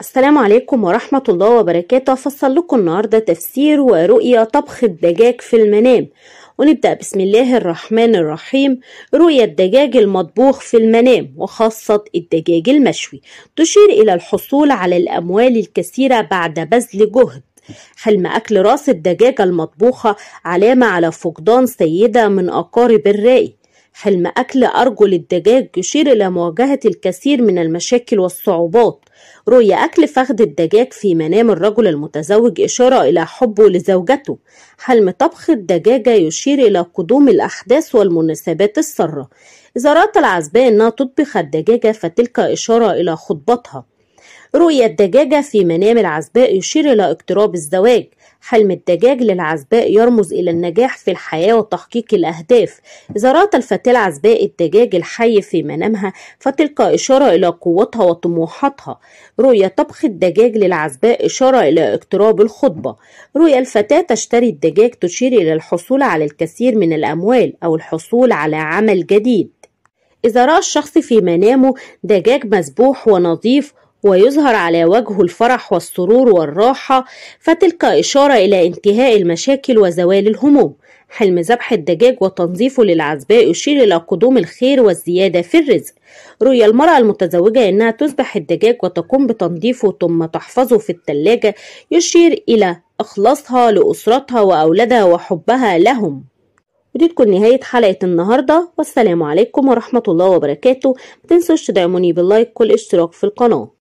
السلام عليكم ورحمة الله وبركاته فصل لكم النهاردة تفسير ورؤية طبخ الدجاج في المنام ونبدأ بسم الله الرحمن الرحيم رؤية الدجاج المطبوخ في المنام وخاصة الدجاج المشوي تشير إلى الحصول على الأموال الكثيرة بعد بذل جهد حلم أكل رأس الدجاجة المطبوخة علامة على فقدان سيدة من أقارب الرأي حلم أكل أرجل الدجاج يشير إلى مواجهة الكثير من المشاكل والصعوبات رؤية أكل فخذ الدجاج في منام الرجل المتزوج إشارة إلى حبه لزوجته حلم طبخ الدجاجة يشير إلى قدوم الأحداث والمناسبات السارة إذا رأت العزباء أنها تطبخ الدجاجة فتلك إشارة إلى خطبتها رؤية الدجاجة في منام العزباء يشير إلى اقتراب الزواج حلم الدجاج للعزباء يرمز إلى النجاح في الحياة وتحقيق الأهداف إذا رأت الفتاة العزباء الدجاج الحي في منامها فتلك إشارة إلى قوتها وطموحاتها رؤية طبخ الدجاج للعزباء إشارة إلى اقتراب الخطبة رؤية الفتاة تشتري الدجاج تشير إلى الحصول على الكثير من الأموال أو الحصول على عمل جديد إذا رأى الشخص في منامه دجاج مسبوح ونظيف ويظهر على وجهه الفرح والسرور والراحة فتلك إشارة إلى انتهاء المشاكل وزوال الهموم حلم ذبح الدجاج وتنظيفه للعزباء يشير إلى قدوم الخير والزيادة في الرزق رؤية المرأة المتزوجة أنها تذبح الدجاج وتقوم بتنظيفه ثم تحفظه في الثلاجة يشير إلى إخلاصها لأسرتها وأولادها وحبها لهم ودي تكون نهاية حلقة النهاردة والسلام عليكم ورحمة الله وبركاته متنسوش تدعموني باللايك والاشتراك في القناة